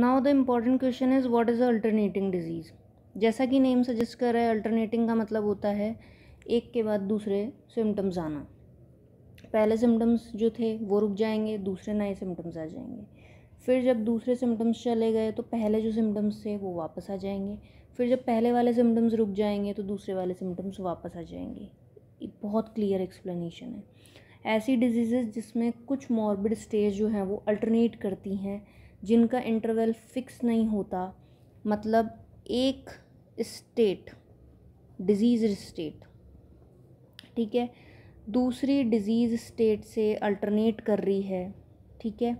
now the important question is what is alternating disease जैसा कि name suggest कर रहा है अल्टरनेटिंग का मतलब होता है एक के बाद दूसरे सिम्टम्स आना पहले सिम्टम्स जो थे वो रुक जाएंगे दूसरे नए सिम्टम्स आ जाएंगे फिर जब दूसरे सिम्टम्स चले गए तो पहले जो सिम्टम्स थे वो वापस आ जाएंगे फिर जब पहले वाले सिम्टम्स रुक जाएंगे तो दूसरे वाले सिम्टम्स वापस आ जाएंगे बहुत क्लियर एक्सप्लेनेशन है ऐसी डिजीज़ जिसमें कुछ मॉर्बिड स्टेज जो हैं वो अल्टरनेट करती हैं जिनका इंटरवल फिक्स नहीं होता मतलब एक स्टेट डिजीज़ स्टेट ठीक है दूसरी डिजीज़ स्टेट से अल्टरनेट कर रही है ठीक है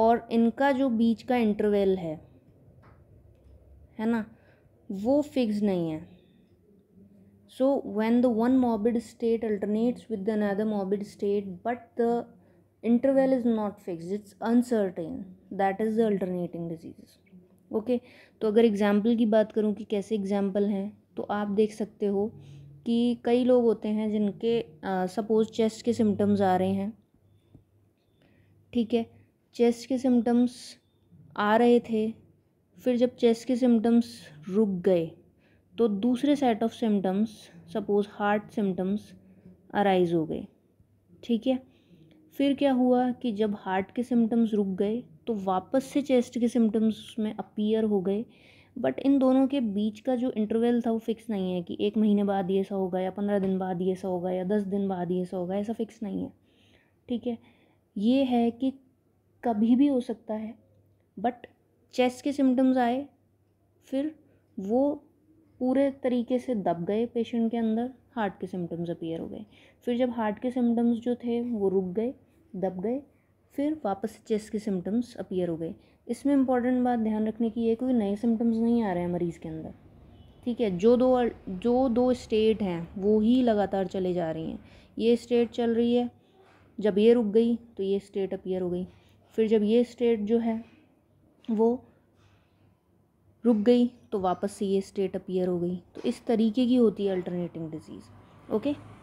और इनका जो बीच का इंटरवल है है ना वो फिक्स नहीं है so the one morbid state alternates with the another morbid state but the interval is not fix it's uncertain that is the alternating disease okay तो अगर एग्ज़ाम्पल की बात करूँ कि कैसे एग्ज़ाम्पल हैं तो आप देख सकते हो कि कई लोग होते हैं जिनके सपोज़ चेस्ट के सिम्टम्स आ रहे हैं ठीक है चेस्ट के सिम्टम्स आ रहे थे फिर जब चेस्ट के सिम्टम्स रुक गए तो दूसरे set of symptoms suppose heart symptoms arise हो गए ठीक है फिर क्या हुआ कि जब हार्ट के सिम्टम्स रुक गए तो वापस से चेस्ट के सिम्टम्स उसमें अपीयर हो गए बट इन दोनों के बीच का जो इंटरवल था वो फिक्स नहीं है कि एक महीने बाद ये ऐसा होगा या पंद्रह दिन बाद ये ऐसा होगा या दस दिन बाद ये ऐसा होगा ऐसा फिक्स नहीं है ठीक है ये है कि कभी भी हो सकता है बट चेस्ट के सिम्टम्स आए फिर वो पूरे तरीके से दब गए पेशेंट के अंदर हार्ट के सिम्टम्स अपीयर हो गए फिर जब हार्ट के सिम्टम्स जो थे वो रुक गए दब गए फिर वापस चेस्ट के सिम्टम्स अपीयर हो गए इसमें इंपॉर्टेंट बात ध्यान रखने की है कोई नए सिम्टम्स नहीं आ रहे हैं मरीज़ के अंदर ठीक है जो दो जो दो स्टेट हैं वो ही लगातार चले जा रही हैं ये स्टेट चल रही है जब ये रुक गई तो ये स्टेट अपीयर हो गई फिर जब ये स्टेट जो है वो रुक गई तो वापस से ये स्टेट अपीयर हो गई तो इस तरीके की होती है अल्टरनेटिंग डिजीज़ ओके